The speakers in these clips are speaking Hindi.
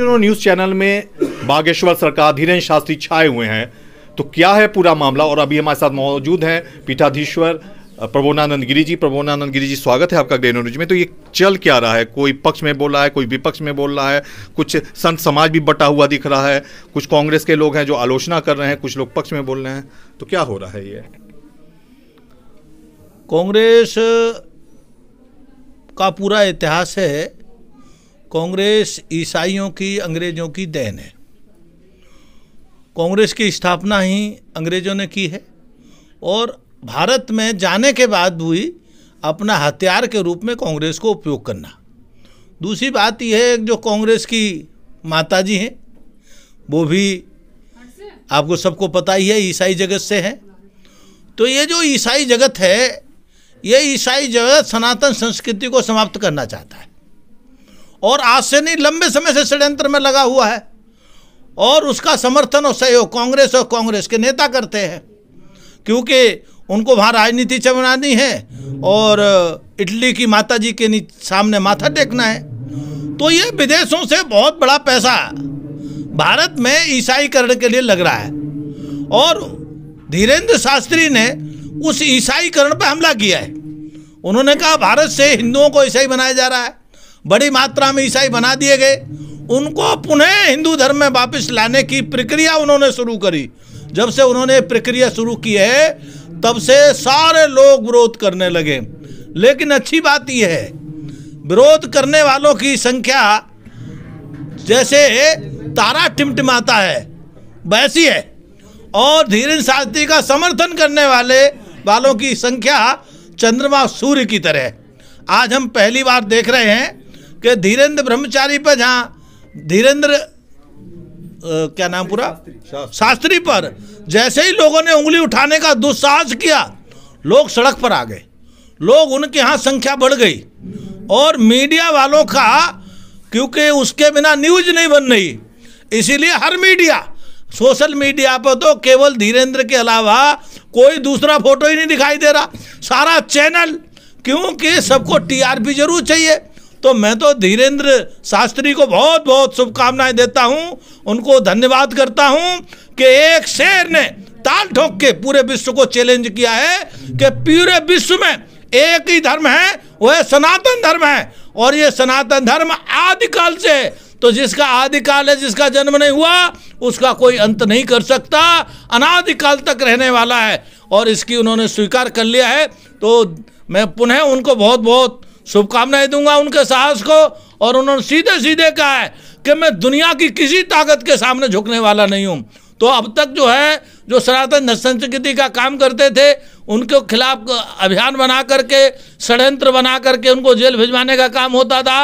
न्यूज चैनल में बागेश्वर सरकार धीरेन्द्र शास्त्री छाए हुए हैं तो क्या है पूरा मामला और अभी हमारे साथ मौजूद हैं पीठाधीश्वर प्रभोनानंद गिरी जी प्रबोनानंद गिरी जी स्वागत है आपका ग्रेनो न्यूज में तो ये चल क्या रहा है कोई पक्ष में बोल रहा है कोई विपक्ष में बोल रहा है कुछ संत समाज भी बटा हुआ दिख रहा है कुछ कांग्रेस के लोग हैं जो आलोचना कर रहे हैं कुछ लोग पक्ष में बोल रहे हैं तो क्या हो रहा है ये कांग्रेस का पूरा इतिहास है कांग्रेस ईसाइयों की अंग्रेजों की देन है कांग्रेस की स्थापना ही अंग्रेजों ने की है और भारत में जाने के बाद भी अपना हथियार के रूप में कांग्रेस को उपयोग करना दूसरी बात यह है जो कांग्रेस की माता जी हैं वो भी आपको सबको पता ही है ईसाई जगत से हैं तो ये जो ईसाई जगत है ये ईसाई जगत सनातन संस्कृति को समाप्त करना चाहता है और आज से नहीं लंबे समय से षड्यंत्र में लगा हुआ है और उसका समर्थन और सहयोग कांग्रेस और कांग्रेस के नेता करते हैं क्योंकि उनको वहाँ राजनीति चमनानी है और इटली की माता जी के सामने माथा टेकना है तो ये विदेशों से बहुत बड़ा पैसा भारत में ईसाईकरण के लिए लग रहा है और धीरेन्द्र शास्त्री ने उस ईसाईकरण पर हमला किया है उन्होंने कहा भारत से हिंदुओं को ईसाई बनाया जा रहा है बड़ी मात्रा में ईसाई बना दिए गए उनको पुनः हिंदू धर्म में वापस लाने की प्रक्रिया उन्होंने शुरू करी जब से उन्होंने प्रक्रिया शुरू की है तब से सारे लोग विरोध करने लगे लेकिन अच्छी बात यह है विरोध करने वालों की संख्या जैसे तारा टिमटिमाता है वैसी है और धीरेन्द्र शास्त्री का समर्थन करने वाले वालों की संख्या चंद्रमा सूर्य की तरह आज हम पहली बार देख रहे हैं के धीरेन्द्र ब्रह्मचारी पर जहाँ धीरेन्द्र क्या नाम पूरा शास्त्री पर जैसे ही लोगों ने उंगली उठाने का दुस्साहस किया लोग सड़क पर आ गए लोग उनके यहाँ संख्या बढ़ गई और मीडिया वालों का क्योंकि उसके बिना न्यूज नहीं बन रही इसीलिए हर मीडिया सोशल मीडिया पर तो केवल धीरेन्द्र के अलावा कोई दूसरा फोटो ही नहीं दिखाई दे रहा सारा चैनल क्योंकि सबको टीआरपी जरूर चाहिए तो मैं तो धीरेन्द्र शास्त्री को बहुत बहुत शुभकामनाएं देता हूँ उनको धन्यवाद करता हूँ कि एक शेर ने ताल ठोक के पूरे विश्व को चैलेंज किया है कि पूरे विश्व में एक ही धर्म है वह सनातन धर्म है और ये सनातन धर्म आदिकाल से है तो जिसका आदिकाल है जिसका जन्म नहीं हुआ उसका कोई अंत नहीं कर सकता अनादिकाल तक रहने वाला है और इसकी उन्होंने स्वीकार कर लिया है तो मैं पुनः उनको बहुत बहुत शुभकामनाएं दूंगा उनके साहस को और उन्होंने सीधे सीधे कहा है कि मैं दुनिया की किसी ताकत के सामने झुकने वाला नहीं हूँ तो अब तक जो है जो सनातन संस्कृति का काम करते थे उनके खिलाफ अभियान बना करके षड्यंत्र बना करके उनको जेल भिजवाने का काम होता था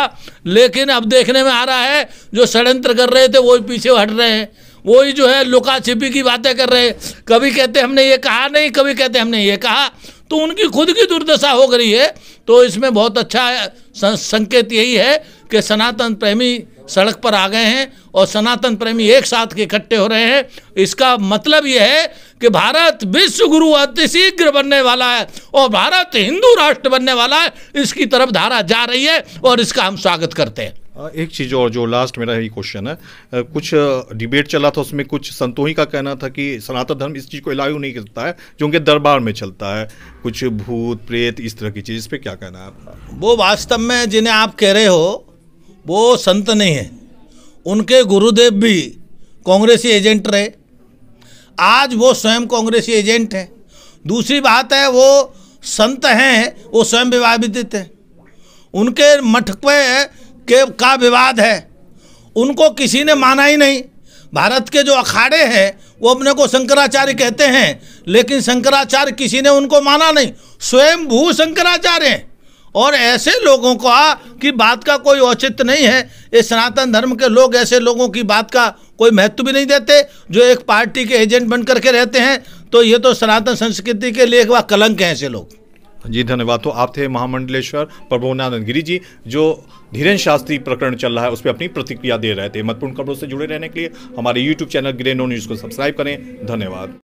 लेकिन अब देखने में आ रहा है जो षड्यंत्र कर रहे थे वो पीछे हट रहे हैं वही जो है लुका छिपी की बातें कर रहे हैं कभी कहते हमने ये कहा नहीं कभी कहते हमने ये कहा तो उनकी खुद की दुर्दशा हो गई है तो इसमें बहुत अच्छा संकेत यही है कि सनातन प्रेमी सड़क पर आ गए हैं और सनातन प्रेमी एक साथ इकट्ठे हो रहे हैं इसका मतलब यह है कि भारत विश्व गुरु अतिशीघ्र बनने वाला है और भारत हिंदू राष्ट्र बनने वाला है इसकी तरफ धारा जा रही है और इसका हम स्वागत करते हैं एक चीज़ और जो लास्ट मेरा यही क्वेश्चन है कुछ डिबेट चला था उसमें कुछ संतों ही का कहना था कि सनातन धर्म इस चीज़ को लागू नहीं करता है जो उनके दरबार में चलता है कुछ भूत प्रेत इस तरह की चीज़ इस पर क्या कहना है आपका वो वास्तव में जिन्हें आप कह रहे हो वो संत नहीं है उनके गुरुदेव भी कांग्रेसी एजेंट रहे आज वो स्वयं कांग्रेसी एजेंट हैं दूसरी बात है वो संत हैं वो स्वयं देते हैं उनके मठकवे के का विवाद है उनको किसी ने माना ही नहीं भारत के जो अखाड़े हैं वो अपने को शंकराचार्य कहते हैं लेकिन शंकराचार्य किसी ने उनको माना नहीं स्वयं भू शंकराचार्य हैं और ऐसे लोगों को आ की बात का कोई औचित्य नहीं है ये सनातन धर्म के लोग ऐसे लोगों की बात का कोई महत्व भी नहीं देते जो एक पार्टी के एजेंट बन करके रहते हैं तो ये तो सनातन संस्कृति के लिए एक बार कलंक हैं ऐसे लोग जी धन्यवाद तो आप थे महामंडलेश्वर प्रभुनानंद गिरी जी जो धीरेन शास्त्री प्रकरण चल रहा है उस पर अपनी प्रतिक्रिया दे रहे थे महत्वपूर्ण खबरों से जुड़े रहने के लिए हमारे यूट्यूब चैनल ग्रेनो न्यूज़ को सब्सक्राइब करें धन्यवाद